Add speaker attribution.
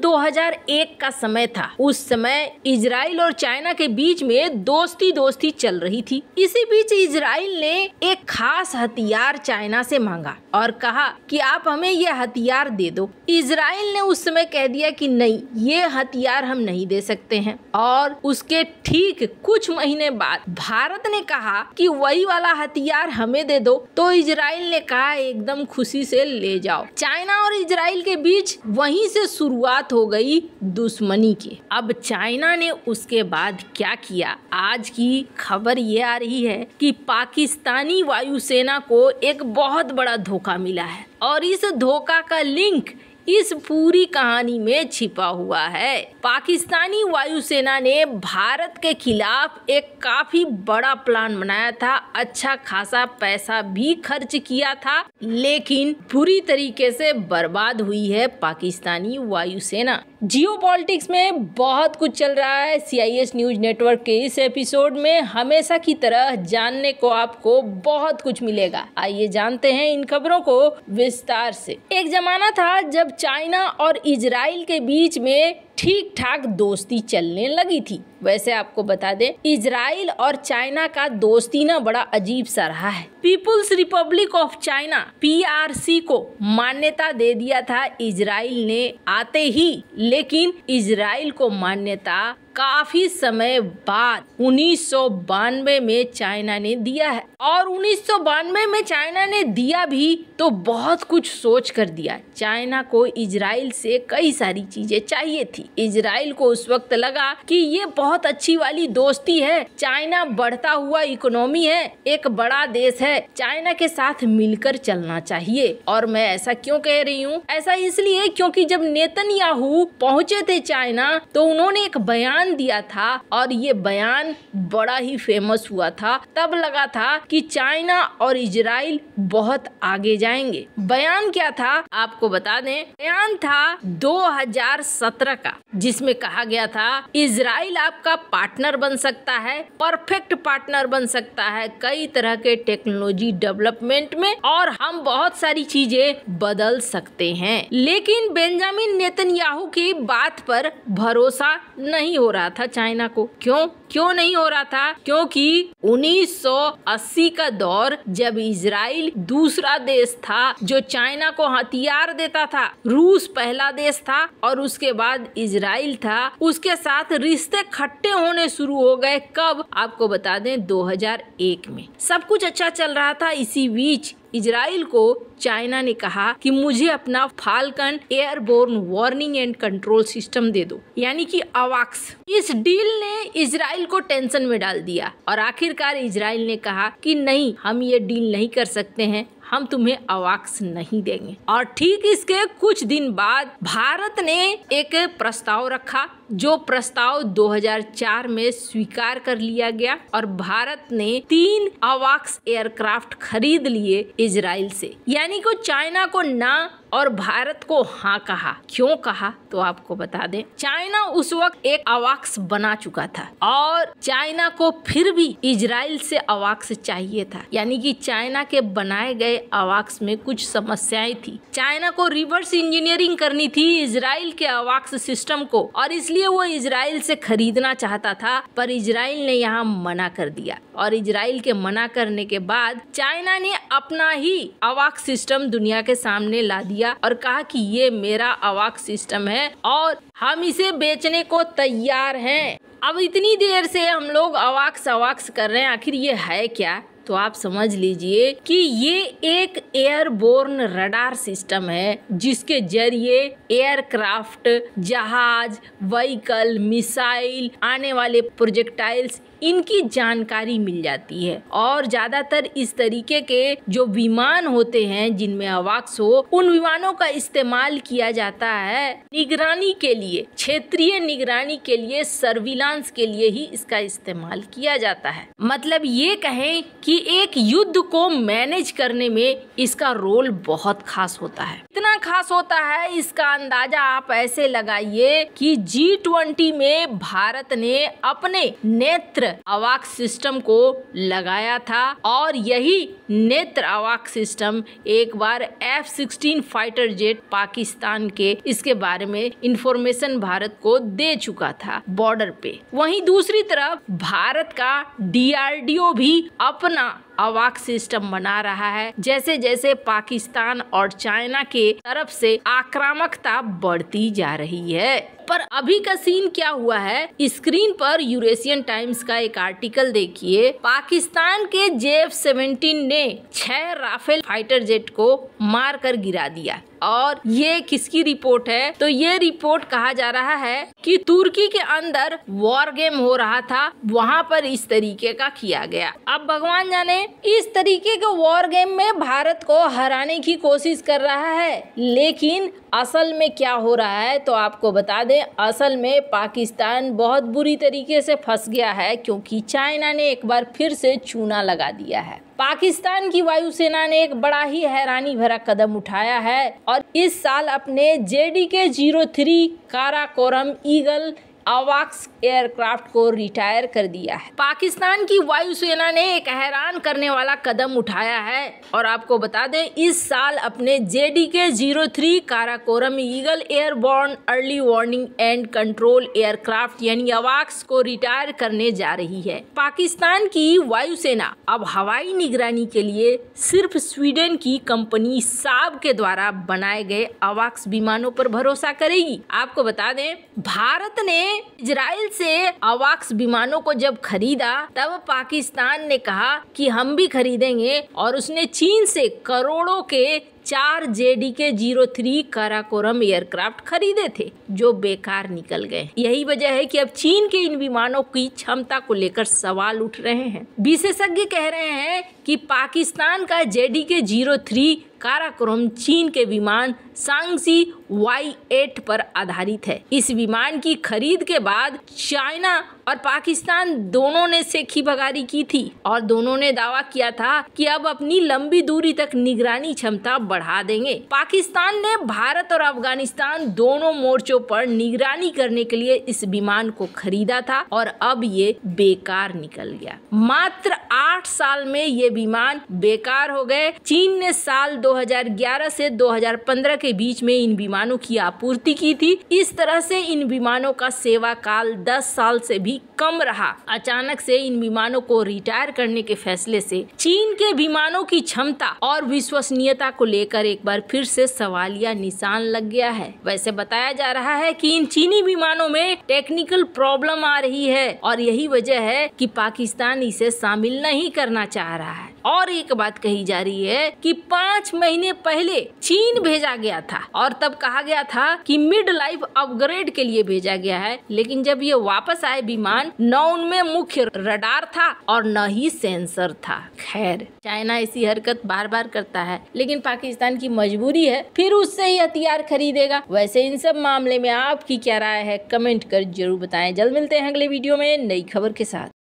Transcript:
Speaker 1: 2001 का समय था उस समय इसराइल और चाइना के बीच में दोस्ती दोस्ती चल रही थी इसी बीच इसराइल ने एक खास हथियार चाइना से मांगा और कहा कि आप हमें ये हथियार दे दो इसराइल ने उस समय कह दिया कि नहीं ये हथियार हम नहीं दे सकते हैं और उसके ठीक कुछ महीने बाद भारत ने कहा कि वही वाला हथियार हमें दे दो तो इसराइल ने कहा एकदम खुशी से ले जाओ चाइना और इसराइल के बीच वहीं से शुरुआत बात हो गई दुश्मनी की अब चाइना ने उसके बाद क्या किया आज की खबर ये आ रही है कि पाकिस्तानी वायुसेना को एक बहुत बड़ा धोखा मिला है और इस धोखा का लिंक इस पूरी कहानी में छिपा हुआ है पाकिस्तानी वायुसेना ने भारत के खिलाफ एक काफी बड़ा प्लान बनाया था अच्छा खासा पैसा भी खर्च किया था लेकिन पूरी तरीके से बर्बाद हुई है पाकिस्तानी वायुसेना जियो में बहुत कुछ चल रहा है सीआईएस न्यूज नेटवर्क के इस एपिसोड में हमेशा की तरह जानने को आपको बहुत कुछ मिलेगा आइए जानते हैं इन खबरों को विस्तार से एक जमाना था जब चाइना और इजराइल के बीच में ठीक ठाक दोस्ती चलने लगी थी वैसे आपको बता दें इसराइल और चाइना का दोस्ती ना बड़ा अजीब सा रहा है People's Republic of China PRC को मान्यता दे दिया था इसराइल ने आते ही लेकिन इसराइल को मान्यता काफी समय बाद उन्नीस में चाइना ने दिया है और उन्नीस में चाइना ने दिया भी तो बहुत कुछ सोच कर दिया चाइना को इसराइल से कई सारी चीजें चाहिए थी इसराइल को उस वक्त लगा कि ये बहुत अच्छी वाली दोस्ती है चाइना बढ़ता हुआ इकोनॉमी है एक बड़ा देश है चाइना के साथ मिलकर चलना चाहिए और मैं ऐसा क्यों कह रही हूँ ऐसा इसलिए क्योंकि जब नेतन याहू पहुँचे थे चाइना तो उन्होंने एक बयान दिया था और ये बयान बड़ा ही फेमस हुआ था तब लगा था कि चाइना और इसराइल बहुत आगे जाएंगे बयान क्या था आपको बता दें बयान था 2017 का का जिसमें कहा गया था इसराइल आपका पार्टनर बन सकता है परफेक्ट पार्टनर बन सकता है कई तरह के टेक्नोलॉजी डेवलपमेंट में और हम बहुत सारी चीजें बदल सकते हैं लेकिन बेंजामिन नेतन्याहू की बात पर भरोसा नहीं हो रहा था चाइना को क्यों क्यों नहीं हो रहा था क्योंकि 1980 का दौर जब इसराइल दूसरा देश था जो चाइना को हथियार देता था रूस पहला देश था और उसके बाद इसराइल था उसके साथ रिश्ते खट्टे होने शुरू हो गए कब आपको बता दें 2001 में सब कुछ अच्छा चल रहा था इसी बीच इसराइल को चाइना ने कहा कि मुझे अपना Falcon airborne warning and control system दे दो यानी कि अवाक्स इस डील ने इसराइल को टेंशन में डाल दिया और आखिरकार इसराइल ने कहा कि नहीं हम ये डील नहीं कर सकते हैं हम तुम्हें अवाक्स नहीं देंगे और ठीक इसके कुछ दिन बाद भारत ने एक प्रस्ताव रखा जो प्रस्ताव 2004 में स्वीकार कर लिया गया और भारत ने तीन अवाक्स एयरक्राफ्ट खरीद लिए इसराइल से यानी को चाइना को ना और भारत को हाँ कहा क्यों कहा तो आपको बता दें चाइना उस वक्त एक अवाक्स बना चुका था और चाइना को फिर भी इसराइल से अवाक्स चाहिए था यानी कि चाइना के बनाए गए अवाक्स में कुछ समस्याएं थी चाइना को रिवर्स इंजीनियरिंग करनी थी इसराइल के अवाक्स सिस्टम को और इसलिए इसलिए वो इसराइल से खरीदना चाहता था पर इसराइल ने यहाँ मना कर दिया और इसराइल के मना करने के बाद चाइना ने अपना ही अवाक सिस्टम दुनिया के सामने ला दिया और कहा कि ये मेरा अवाक सिस्टम है और हम इसे बेचने को तैयार हैं अब इतनी देर से हम लोग अवाक्स अवाक्स कर रहे हैं आखिर ये है क्या तो आप समझ लीजिए कि ये एक एयरबोर्न रडार सिस्टम है जिसके जरिए एयरक्राफ्ट जहाज व्हीकल मिसाइल आने वाले प्रोजेक्टाइल्स इनकी जानकारी मिल जाती है और ज़्यादातर इस तरीके के जो विमान होते हैं जिनमें अवाक्स हो उन विमानों का इस्तेमाल किया जाता है निगरानी के लिए क्षेत्रीय निगरानी के लिए सर्विलांस के लिए ही इसका इस्तेमाल किया जाता है मतलब ये कहें कि एक युद्ध को मैनेज करने में इसका रोल बहुत खास होता है कितना खास होता है इसका अंदाजा आप ऐसे लगाइए कि जी ट्वेंटी में भारत ने अपने नेत्र अवाक सिस्टम को लगाया था और यही नेत्र अवाक सिस्टम एक बार F sixteen fighter jet Pakistan के इसके बारे में इंफॉर्मेशन भारत को दे चुका था बॉर्डर पे वहीं दूसरी तरफ भारत का डीआरडीओ भी अपना अवाक सिस्टम बना रहा है जैसे जैसे पाकिस्तान और चाइना के तरफ से आक्रामकता बढ़ती जा रही है पर अभी का सीन क्या हुआ है स्क्रीन पर यूरेशियन टाइम्स का एक आर्टिकल देखिए पाकिस्तान के जे एफ सेवेंटीन ने छह राफेल फाइटर जेट को मार कर गिरा दिया और ये किसकी रिपोर्ट है तो ये रिपोर्ट कहा जा रहा है कि तुर्की के अंदर वॉर गेम हो रहा था वहाँ पर इस तरीके का किया गया अब भगवान जाने इस तरीके के वॉर गेम में भारत को हराने की कोशिश कर रहा है लेकिन असल में क्या हो रहा है तो आपको बता दें दें असल में पाकिस्तान बहुत बुरी तरीके से फंस गया है क्योंकि चाइना ने एक बार फिर से चूना लगा दिया है पाकिस्तान की वायुसेना ने एक बड़ा ही हैरानी भरा कदम उठाया है और इस साल अपने ZD K zero three Karakoram eagle अवाक्स एयरक्राफ्ट को रिटायर कर दिया है पाकिस्तान की वायुसेना ने एक हैरान करने वाला कदम उठाया है और आपको बता दें इस साल अपने Z D K zero three Karakoram eagle airborne early warning and control aircraft यानी अवाक्स को रिटायर करने जा रही है पाकिस्तान की वायुसेना अब हवाई निगरानी के लिए सिर्फ स्वीडन की कंपनी साब के द्वारा बनाए गए अवाक्स विमानों पर भरोसा करेगी आपको बता दें भारत ने इसराइल से अवाक्स विमानों को जब खरीदा तब पाकिस्तान ने कहा कि हम भी खरीदेंगे और उसने चीन से करोड़ों के चार Z D K zero three Karakoram aircraft खरीदे थे जो बेकार निकल गए यही वजह है कि अब चीन के इन विमानों की क्षमता को लेकर सवाल उठ रहे हैं विशेषज्ञ कह रहे हैं कि पाकिस्तान का Z D K zero three Karakoram चीन के विमान सांगसी वाई एट पर आधारित है इस विमान की खरीद के बाद चाइना और पाकिस्तान दोनों ने सेखी भगारी की थी और दोनों ने दावा किया था कि अब अपनी लंबी दूरी तक निगरानी क्षमता बढ़ा देंगे पाकिस्तान ने भारत और अफगानिस्तान दोनों मोर्चों पर निगरानी करने के लिए इस विमान को खरीदा था और अब ये बेकार निकल गया मात्र आठ साल में ये विमान बेकार हो गए चीन ने साल 2011 से 2015 के बीच में इन विमानों की आपूर्ति की थी इस तरह से इन विमानों का सेवा काल दस साल से भी कम रहा अचानक से इन विमानों को रिटायर करने के फैसले से चीन के विमानों की क्षमता और विश्वसनीयता को लेकर एक बार फिर से सवालिया निशान लग गया है वैसे बताया जा रहा है कि इन चीनी विमानों में टेक्निकल प्रॉब्लम आ रही है और यही वजह है कि पाकिस्तान इसे शामिल नहीं करना चाह रहा है और एक बात कही जा रही है कि पाँच महीने पहले चीन भेजा गया गया था और तब कहा गया था कि मिड लाइफ अपग्रेड के लिए भेजा गया है लेकिन जब ये वापस आए विमान न उनमें मुख्य रडार था और न ही सेंसर था खैर चाइना ऐसी हरकत बार बार करता है लेकिन पाकिस्तान की मजबूरी है फिर उससे ही हथियार खरीदेगा वैसे इन सब मामले में आपकी क्या राय है कमेंट कर जरूर बताएं जल्द मिलते हैं अगले वीडियो में नई खबर के साथ